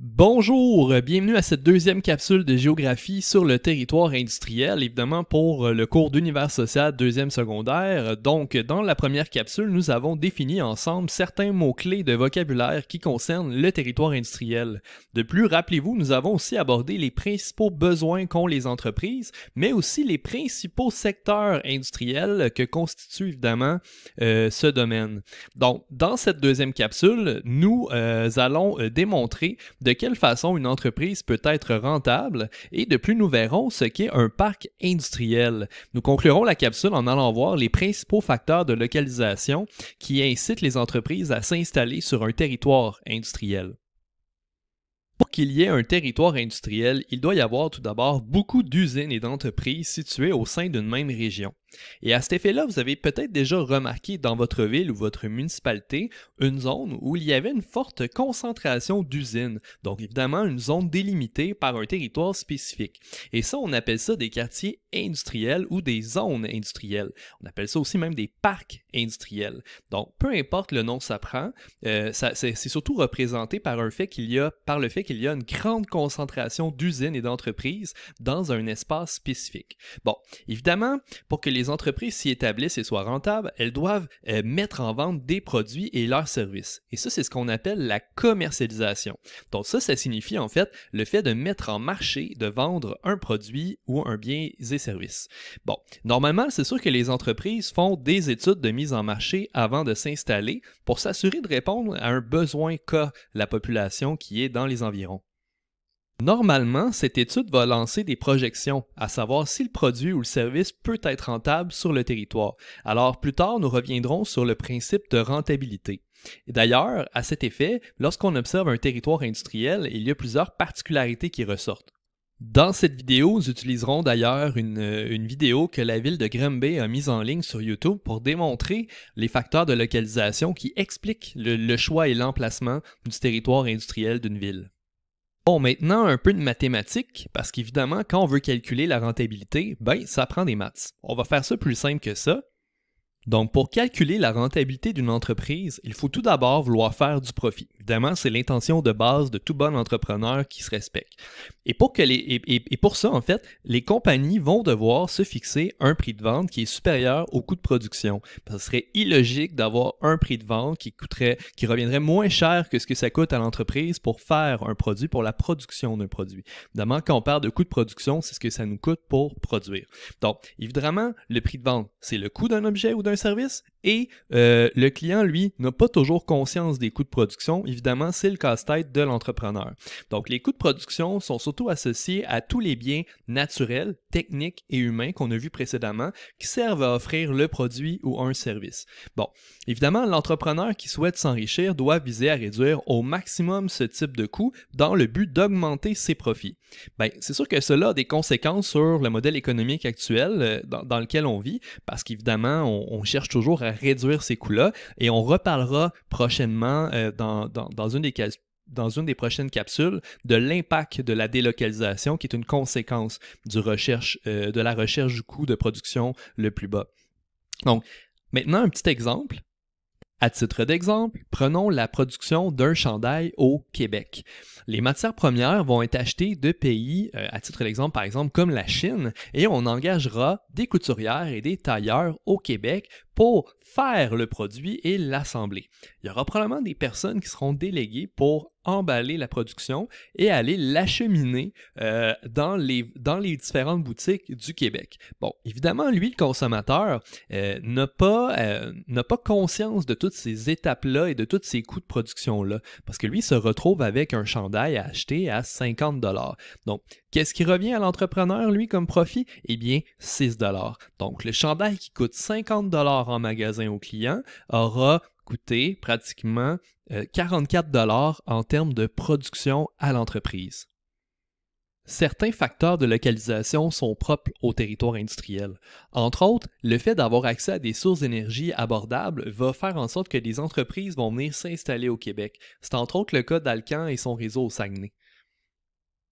Bonjour, bienvenue à cette deuxième capsule de géographie sur le territoire industriel, évidemment pour euh, le cours d'univers social deuxième secondaire. Donc, dans la première capsule, nous avons défini ensemble certains mots-clés de vocabulaire qui concernent le territoire industriel. De plus, rappelez-vous, nous avons aussi abordé les principaux besoins qu'ont les entreprises, mais aussi les principaux secteurs industriels que constitue évidemment euh, ce domaine. Donc, dans cette deuxième capsule, nous euh, allons démontrer de quelle façon une entreprise peut être rentable et de plus nous verrons ce qu'est un parc industriel. Nous conclurons la capsule en allant voir les principaux facteurs de localisation qui incitent les entreprises à s'installer sur un territoire industriel. Pour qu'il y ait un territoire industriel, il doit y avoir tout d'abord beaucoup d'usines et d'entreprises situées au sein d'une même région. Et à cet effet-là, vous avez peut-être déjà remarqué dans votre ville ou votre municipalité une zone où il y avait une forte concentration d'usines, donc évidemment une zone délimitée par un territoire spécifique. Et ça, on appelle ça des quartiers industriels ou des zones industrielles. On appelle ça aussi même des parcs industriels. Donc, peu importe le nom que ça prend, euh, c'est surtout représenté par, un fait y a, par le fait qu'il y a une grande concentration d'usines et d'entreprises dans un espace spécifique. Bon, évidemment, pour que les les entreprises s'y établissent et soient rentables, elles doivent euh, mettre en vente des produits et leurs services. Et ça, c'est ce qu'on appelle la commercialisation. Donc ça, ça signifie en fait le fait de mettre en marché, de vendre un produit ou un bien et services. Bon, normalement, c'est sûr que les entreprises font des études de mise en marché avant de s'installer pour s'assurer de répondre à un besoin qu'a la population qui est dans les environs. Normalement, cette étude va lancer des projections, à savoir si le produit ou le service peut être rentable sur le territoire. Alors plus tard, nous reviendrons sur le principe de rentabilité. D'ailleurs, à cet effet, lorsqu'on observe un territoire industriel, il y a plusieurs particularités qui ressortent. Dans cette vidéo, nous utiliserons d'ailleurs une, euh, vidéo que la ville de Granby a mise en ligne sur YouTube pour démontrer les facteurs de localisation qui expliquent le choix et l'emplacement du territoire industriel d'une ville. Bon, maintenant un peu de mathématiques, parce qu'évidemment, quand on veut calculer la rentabilité, ben, ça prend des maths. On va faire ça plus simple que ça. Donc, pour calculer la rentabilité d'une entreprise, il faut tout d'abord vouloir faire du profit. Évidemment, c'est l'intention de base de tout bon entrepreneur qui se respecte. Et pour, que les, et, pour ça, en fait, les compagnies vont devoir se fixer un prix de vente qui est supérieur au coût de production. Ce serait illogique d'avoir un prix de vente qui coûterait, qui reviendrait moins cher que ce que ça coûte à l'entreprise pour faire un produit, pour la production d'un produit. Évidemment, quand on parle de coût de production, c'est ce que ça nous coûte pour produire. Donc, évidemment, le prix de vente, c'est le coût d'un objet ou d'un service et euh, le client, lui, n'a pas toujours conscience des coûts de production. Évidemment, c'est le casse-tête de l'entrepreneur. Donc, les coûts de production sont surtout associés à tous les biens naturels, techniques et humains qu'on a vus précédemment qui servent à offrir le produit ou un service. Bon, évidemment, l'entrepreneur qui souhaite s'enrichir doit viser à réduire au maximum ce type de coûts dans le but d'augmenter ses profits. Bien, c'est sûr que cela a des conséquences sur le modèle économique actuel euh, dans, lequel on vit parce qu'évidemment, on on cherche toujours à réduire ces coûts-là et on reparlera prochainement euh, dans, une des dans une des prochaines capsules de l'impact de la délocalisation qui est une conséquence du recherche, euh, de la recherche du coût de production le plus bas. Donc, maintenant un petit exemple. À titre d'exemple, prenons la production d'un chandail au Québec les matières premières vont être achetées de pays, euh, à titre d'exemple par exemple, comme la Chine, et on engagera des couturières et des tailleurs au Québec pour faire le produit et l'assembler. Il y aura probablement des personnes qui seront déléguées pour emballer la production et aller l'acheminer euh, dans, les, dans les différentes boutiques du Québec. Bon, évidemment, lui, le consommateur, euh, n'a pas, n'a pas conscience de toutes ces étapes-là et de tous ces coûts de production-là, parce que lui se retrouve avec un chandail à acheter à 50 dollars. Donc, qu'est-ce qui revient à l'entrepreneur, lui, comme profit? Eh bien, 6 dollars. Donc, le chandail qui coûte 50 dollars en magasin au client aura coûté pratiquement 44 euh, dollars en termes de production à l'entreprise. Certains facteurs de localisation sont propres au territoire industriel. Entre autres, le fait d'avoir accès à des sources d'énergie abordables va faire en sorte que des entreprises vont venir s'installer au Québec. C'est entre autres le cas d'Alcan et son réseau au Saguenay.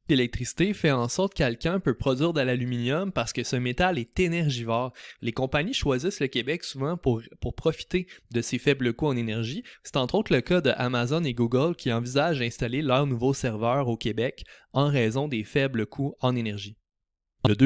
L'électricité fait en sorte que peut produire de l'aluminium parce que ce métal est énergivore. Les compagnies choisissent le Québec souvent pour, profiter de ses faibles coûts en énergie. C'est entre autres le cas de Amazon et Google qui envisagent d'installer leurs nouveaux serveurs au Québec en raison des faibles coûts en énergie. Le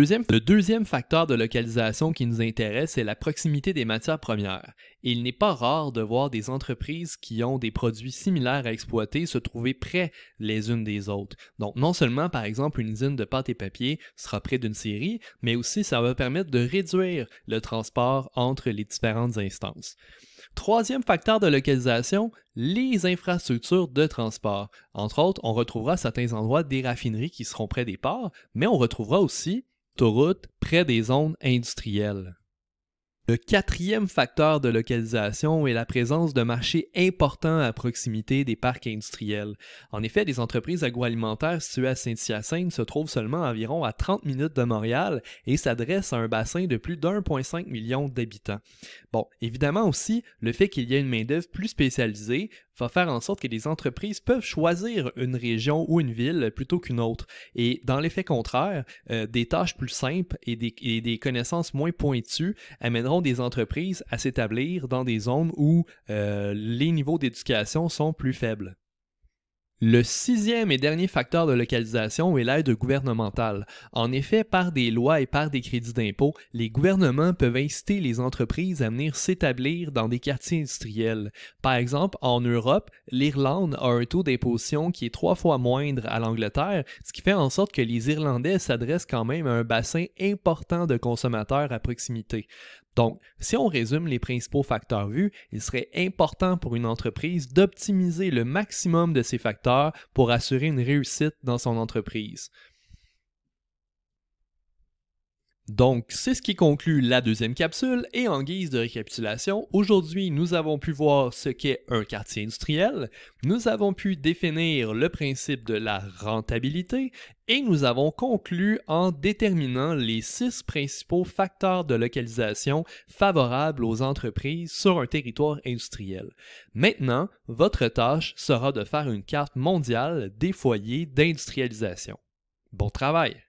deuxième, facteur de localisation qui nous intéresse, c'est la proximité des matières premières. il n'est pas rare de voir des entreprises qui ont des produits similaires à exploiter se trouver près les unes des autres. Donc non seulement par exemple une usine de pâte et papier sera près d'une série, mais aussi ça va permettre de réduire le transport entre les différentes instances. Troisième facteur de localisation, les infrastructures de transport. Entre autres, on retrouvera à certains endroits des raffineries qui seront près des ports, mais on retrouvera aussi autoroutes près des zones industrielles. Le quatrième facteur de localisation est la présence de marchés importants à proximité des parcs industriels. En effet, les entreprises agroalimentaires situées à Saint-Hyacinthe se trouvent seulement à environ à 30 minutes de Montréal et s'adressent à un bassin de plus d'1,5 million d'habitants. Bon, évidemment aussi, le fait qu'il y ait une main-d'œuvre plus spécialisée va faire en sorte que les entreprises peuvent choisir une région ou une ville plutôt qu'une autre. Et dans l'effet contraire, euh, des tâches plus simples et des, et des connaissances moins pointues amèneront des entreprises à s'établir dans des zones où euh, les niveaux d'éducation sont plus faibles. Le sixième et dernier facteur de localisation est l'aide gouvernementale. En effet, par des lois et par des crédits d'impôt, les gouvernements peuvent inciter les entreprises à venir s'établir dans des quartiers industriels. Par exemple, en Europe, l'Irlande a un taux d'imposition qui est trois fois moindre à l'Angleterre, ce qui fait en sorte que les Irlandais s'adressent quand même à un bassin important de consommateurs à proximité. Donc, si on résume les principaux facteurs vus, il serait important pour une entreprise d'optimiser le maximum de ces facteurs pour assurer une réussite dans son entreprise. Donc, c'est ce qui conclut la deuxième capsule et en guise de récapitulation, aujourd'hui nous avons pu voir ce qu'est un quartier industriel, nous avons pu définir le principe de la rentabilité et nous avons conclu en déterminant les six principaux facteurs de localisation favorables aux entreprises sur un territoire industriel. Maintenant, votre tâche sera de faire une carte mondiale des foyers d'industrialisation. Bon travail!